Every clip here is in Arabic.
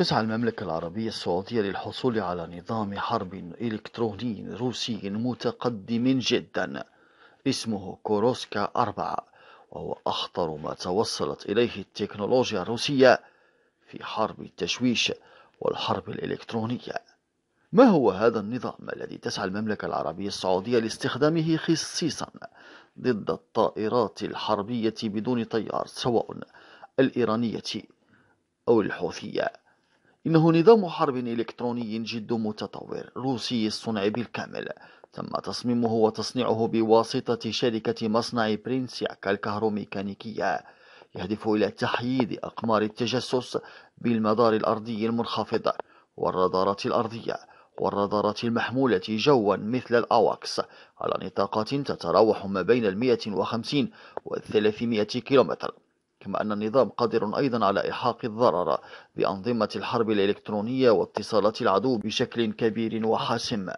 تسعى المملكة العربية السعودية للحصول على نظام حرب إلكتروني روسي متقدم جدا اسمه كوروسكا أربعة وهو أخطر ما توصلت إليه التكنولوجيا الروسية في حرب التشويش والحرب الإلكترونية ما هو هذا النظام الذي تسعى المملكة العربية السعودية لاستخدامه خصيصا ضد الطائرات الحربية بدون طيار سواء الإيرانية أو الحوثية إنه نظام حرب إلكتروني جد متطور روسي الصنع بالكامل تم تصميمه وتصنيعه بواسطة شركة مصنع برينسياك الكهروميكانيكية يهدف إلى تحييد أقمار التجسس بالمدار الأرضي المنخفض والرادارات الأرضية والرادارات المحمولة جوا مثل الأواكس على نطاقات تتراوح ما بين 150 و 300 كيلومتر كما أن النظام قادر أيضا على إحاق الضرر بأنظمة الحرب الإلكترونية واتصالات العدو بشكل كبير وحاسم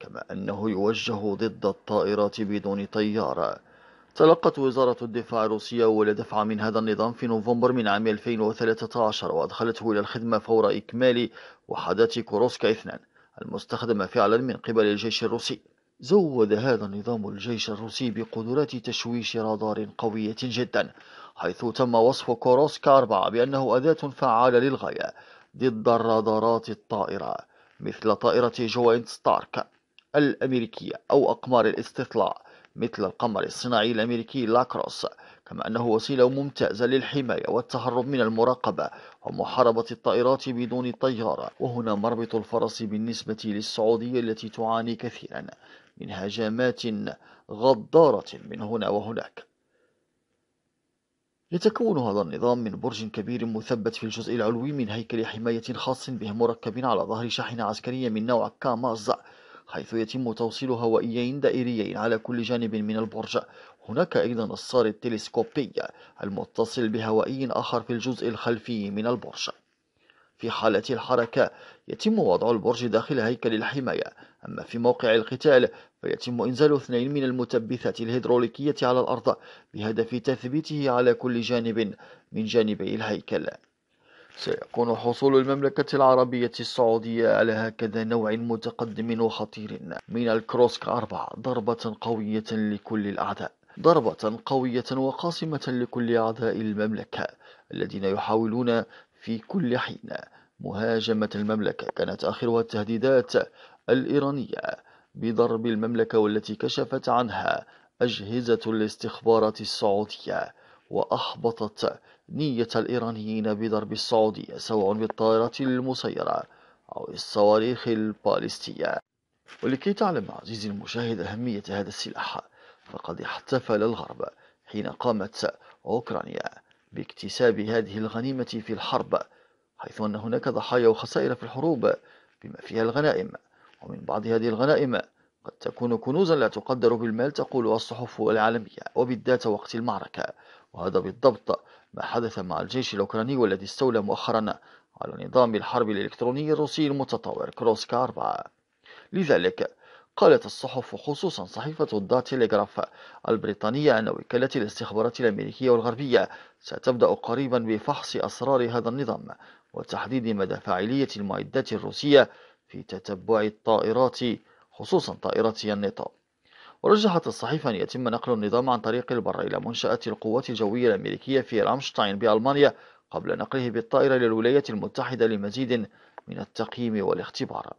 كما أنه يوجه ضد الطائرات بدون طيار تلقت وزارة الدفاع الروسية أول دفعة من هذا النظام في نوفمبر من عام 2013 وأدخلته إلى الخدمة فور إكمال وحدات كوروسكا 2 المستخدمة فعلا من قبل الجيش الروسي زود هذا النظام الجيش الروسي بقدرات تشويش رادار قوية جدا حيث تم وصف كوروسكا 4 بأنه أداة فعالة للغاية ضد الرادارات الطائرة مثل طائرة جوينت ستارك الأمريكية أو أقمار الاستطلاع مثل القمر الصناعي الأمريكي لاكروس كما أنه وسيلة ممتازة للحماية والتهرب من المراقبة ومحاربة الطائرات بدون طيارة وهنا مربط الفرس بالنسبة للسعودية التي تعاني كثيرا من هجمات غدارة من هنا وهناك يتكون هذا النظام من برج كبير مثبت في الجزء العلوي من هيكل حماية خاص به مركب على ظهر شاحنة عسكرية من نوع كامازا حيث يتم توصيل هوائيين دائريين على كل جانب من البرج هناك أيضا الصار التلسكوبي المتصل بهوائي آخر في الجزء الخلفي من البرج في حالة الحركة يتم وضع البرج داخل هيكل الحماية أما في موقع القتال فيتم إنزال اثنين من المتبثات الهيدروليكية على الأرض بهدف تثبيته على كل جانب من جانبي الهيكل سيكون حصول المملكة العربية السعودية على هكذا نوع متقدم وخطير من الكروسك أربعة ضربة قوية لكل الأعداء ضربة قوية وقاسمة لكل أعداء المملكة الذين يحاولون في كل حين مهاجمة المملكة كانت آخرها التهديدات الإيرانية بضرب المملكة والتي كشفت عنها أجهزة الاستخبارات السعودية وأحبطت نية الإيرانيين بضرب السعودية سواء بالطائرات المسيرة أو الصواريخ البالستية ولكي تعلم عزيزي المشاهد أهمية هذا السلاح فقد احتفل الغرب حين قامت أوكرانيا باكتساب هذه الغنيمة في الحرب حيث أن هناك ضحايا وخسائر في الحروب بما فيها الغنائم ومن بعض هذه الغنائم قد تكون كنوزا لا تقدر بالمال تقولها الصحف العالمية وبالذات وقت المعركة وهذا بالضبط ما حدث مع الجيش الأوكراني والذي استولى مؤخرا على نظام الحرب الإلكتروني الروسي المتطور كروسكا 4 لذلك قالت الصحف وخصوصا صحيفة دا تيليغراف البريطانية أن وكالة الاستخبارات الأمريكية والغربية ستبدأ قريبا بفحص أسرار هذا النظام وتحديد مدى فاعلية المعدات الروسية في تتبع الطائرات خصوصا طائرات النطاق ورجحت الصحيفة أن يتم نقل النظام عن طريق البر إلى منشأة القوات الجوية الأمريكية في رامشتاين بألمانيا قبل نقله بالطائرة للولايات المتحدة لمزيد من التقييم والاختبار